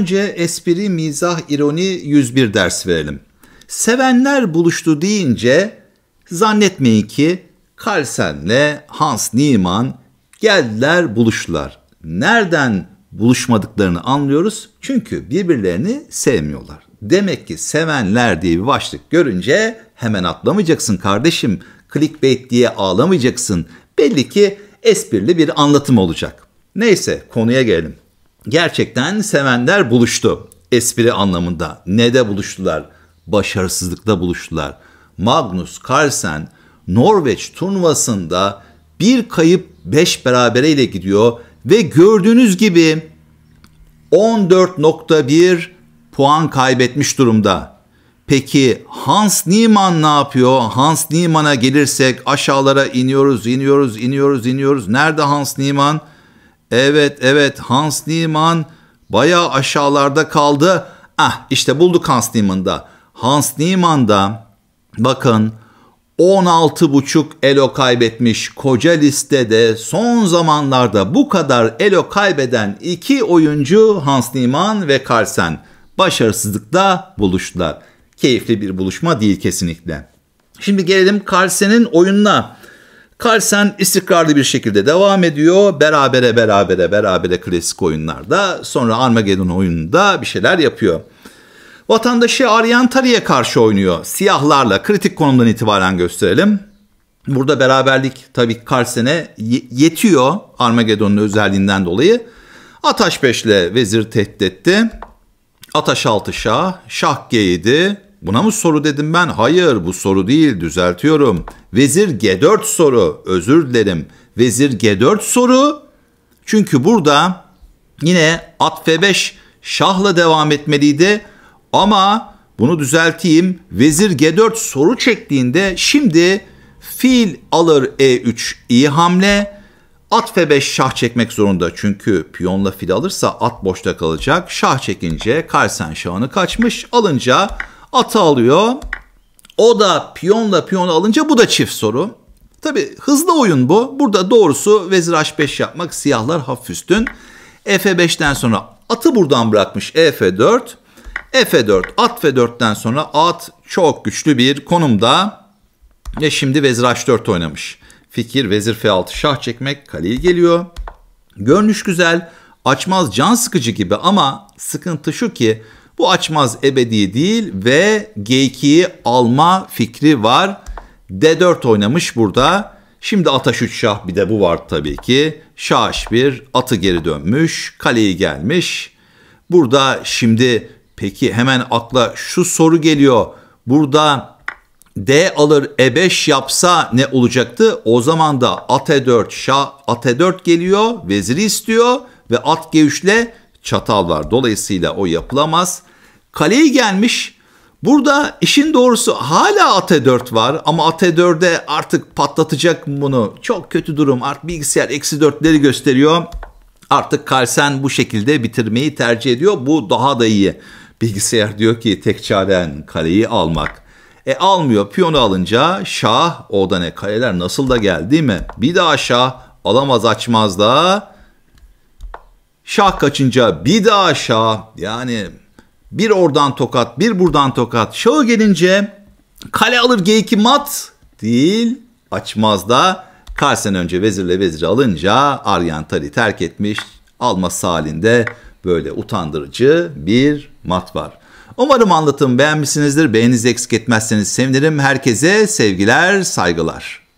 önce espri, mizah, ironi 101 ders verelim. Sevenler buluştu deyince zannetmeyin ki Carlsen'le Hans Niemann geldiler buluştular. Nereden buluşmadıklarını anlıyoruz. Çünkü birbirlerini sevmiyorlar. Demek ki sevenler diye bir başlık görünce hemen atlamayacaksın kardeşim. Clickbait diye ağlamayacaksın. Belli ki esprili bir anlatım olacak. Neyse konuya gelelim. Gerçekten sevenler buluştu. Espri anlamında. Ne de buluştular? Başarısızlıkta buluştular. Magnus Carlsen Norveç turnuvasında bir kayıp beş berabereyle gidiyor ve gördüğünüz gibi 14.1 puan kaybetmiş durumda. Peki Hans Niemann ne yapıyor? Hans Niemann'a gelirsek aşağılara iniyoruz, iniyoruz, iniyoruz, iniyoruz. Nerede Hans Niemann? Evet evet Hans Niemann bayağı aşağılarda kaldı. Ah işte bulduk Hans Niemann'da. Hans Niemann'da bakın 16,5 elo kaybetmiş koca listede son zamanlarda bu kadar elo kaybeden iki oyuncu Hans Niemann ve Carlsen başarısızlıkla buluştular. Keyifli bir buluşma değil kesinlikle. Şimdi gelelim Carlsen'in oyununa. Carlsen istikrarlı bir şekilde devam ediyor. Berabere berabere berabere klasik oyunlarda sonra Armageddon oyununda bir şeyler yapıyor. Vatandaşı Aryantari'ye karşı oynuyor. Siyahlarla kritik konumdan itibaren gösterelim. Burada beraberlik tabii Carlsen'e yetiyor Armageddon'un özelliğinden dolayı. Ataş 5 ile vezir tehdit etti. Ataş 6 şah, şah G7, Buna mı soru dedim ben? Hayır bu soru değil düzeltiyorum. Vezir G4 soru. Özür dilerim. Vezir G4 soru. Çünkü burada yine at F5 şahla devam etmeliydi. Ama bunu düzelteyim. Vezir G4 soru çektiğinde şimdi fil alır E3 iyi hamle. At F5 şah çekmek zorunda. Çünkü piyonla fil alırsa at boşta kalacak. Şah çekince Karsen şahını kaçmış. Alınca Atı alıyor. O da piyonla piyonu alınca bu da çift soru. Tabi hızlı oyun bu. Burada doğrusu vezir h5 yapmak siyahlar hafif üstün. f5'ten sonra atı buradan bırakmış f4. f4 at f4'ten sonra at çok güçlü bir konumda. Ve şimdi vezir h4 oynamış. Fikir vezir f6 şah çekmek kaleyi geliyor. Görünüş güzel açmaz can sıkıcı gibi ama sıkıntı şu ki bu açmaz ebedi değil ve G2'yi alma fikri var. D4 oynamış burada. Şimdi ataş 3 şah bir de bu var tabii ki. Şah H1 atı geri dönmüş. Kaleyi gelmiş. Burada şimdi peki hemen akla şu soru geliyor. Burada D alır E5 yapsa ne olacaktı? O zaman da at E4 şah at E4 geliyor. Veziri istiyor ve at G3 ile çatal var. Dolayısıyla o yapılamaz. Kaleye gelmiş. Burada işin doğrusu hala AT4 var ama AT4'e artık patlatacak bunu. Çok kötü durum. Artık bilgisayar eksi dörtleri gösteriyor. Artık kalsen bu şekilde bitirmeyi tercih ediyor. Bu daha da iyi. Bilgisayar diyor ki tek çaren kaleyi almak. E almıyor. Piyonu alınca şah o da ne kaleler nasıl da geldi değil mi? Bir daha şah alamaz açmaz da şah kaçınca bir daha şah yani bir oradan tokat, bir buradan tokat. Şahı gelince kale alır G2 mat değil açmaz da Karsen önce vezirle veziri alınca Aryan Aryantar'ı terk etmiş. Alması halinde böyle utandırıcı bir mat var. Umarım anlatım beğenmişsinizdir. Beğeniniz eksik etmezseniz sevinirim. Herkese sevgiler, saygılar.